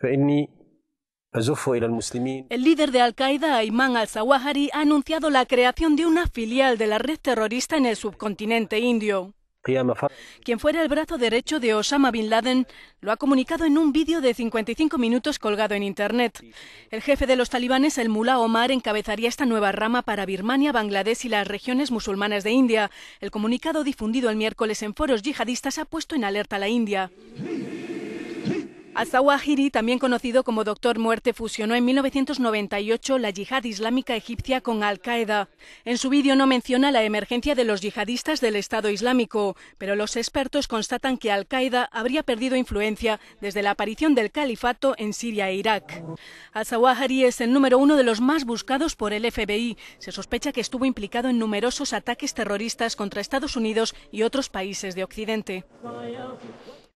El líder de Al-Qaeda, Ayman al sawahari ha anunciado la creación de una filial de la red terrorista en el subcontinente indio. Quien fuera el brazo derecho de Osama Bin Laden lo ha comunicado en un vídeo de 55 minutos colgado en Internet. El jefe de los talibanes, el mulá Omar, encabezaría esta nueva rama para Birmania, Bangladesh y las regiones musulmanas de India. El comunicado difundido el miércoles en foros yihadistas ha puesto en alerta a la India. Al-Zawahiri, también conocido como Doctor Muerte, fusionó en 1998 la yihad islámica egipcia con Al-Qaeda. En su vídeo no menciona la emergencia de los yihadistas del Estado Islámico, pero los expertos constatan que Al-Qaeda habría perdido influencia desde la aparición del califato en Siria e Irak. Al-Zawahiri es el número uno de los más buscados por el FBI. Se sospecha que estuvo implicado en numerosos ataques terroristas contra Estados Unidos y otros países de Occidente.